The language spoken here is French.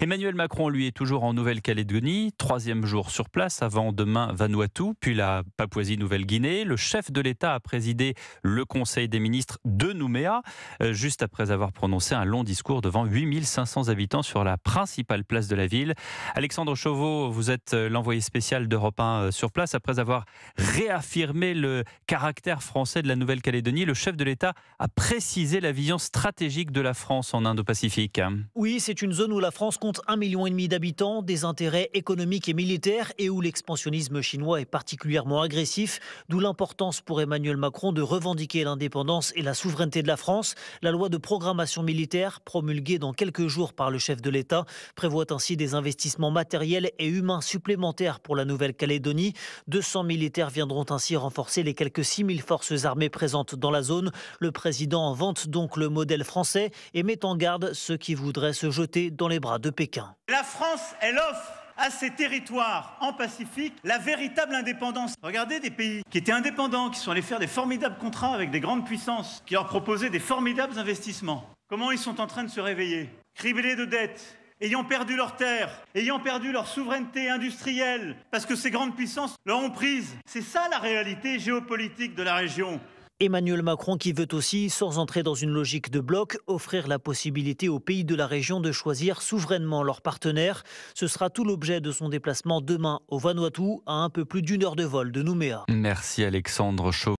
Emmanuel Macron, lui, est toujours en Nouvelle-Calédonie, troisième jour sur place, avant demain Vanuatu, puis la Papouasie-Nouvelle-Guinée. Le chef de l'État a présidé le Conseil des ministres de Nouméa, euh, juste après avoir prononcé un long discours devant 8500 habitants sur la principale place de la ville. Alexandre Chauveau, vous êtes euh, l'envoyé spécial d'Europe 1 euh, sur place. Après avoir réaffirmé le caractère français de la Nouvelle-Calédonie, le chef de l'État a précisé la vision stratégique de la France en Indo-Pacifique. Oui, c'est une zone où la France compte un million d'habitants, des intérêts économiques et militaires et où l'expansionnisme chinois est particulièrement agressif, d'où l'importance pour Emmanuel Macron de revendiquer l'indépendance et la souveraineté de la France. La loi de programmation militaire, promulguée dans quelques jours par le chef de l'État, prévoit ainsi des investissements matériels et humains supplémentaires pour la Nouvelle-Calédonie. 200 militaires viendront ainsi renforcer les quelques 6 000 forces armées présentes dans la zone. Le président vante donc le modèle français et met en garde ceux qui voudraient se jeter dans les bras de la France, elle offre à ses territoires en Pacifique la véritable indépendance. Regardez des pays qui étaient indépendants, qui sont allés faire des formidables contrats avec des grandes puissances, qui leur proposaient des formidables investissements. Comment ils sont en train de se réveiller Criblés de dettes, ayant perdu leurs terres, ayant perdu leur souveraineté industrielle, parce que ces grandes puissances leur ont prise. C'est ça la réalité géopolitique de la région. Emmanuel Macron qui veut aussi, sans entrer dans une logique de bloc, offrir la possibilité aux pays de la région de choisir souverainement leurs partenaires. Ce sera tout l'objet de son déplacement demain au Vanuatu, à un peu plus d'une heure de vol de Nouméa. Merci Alexandre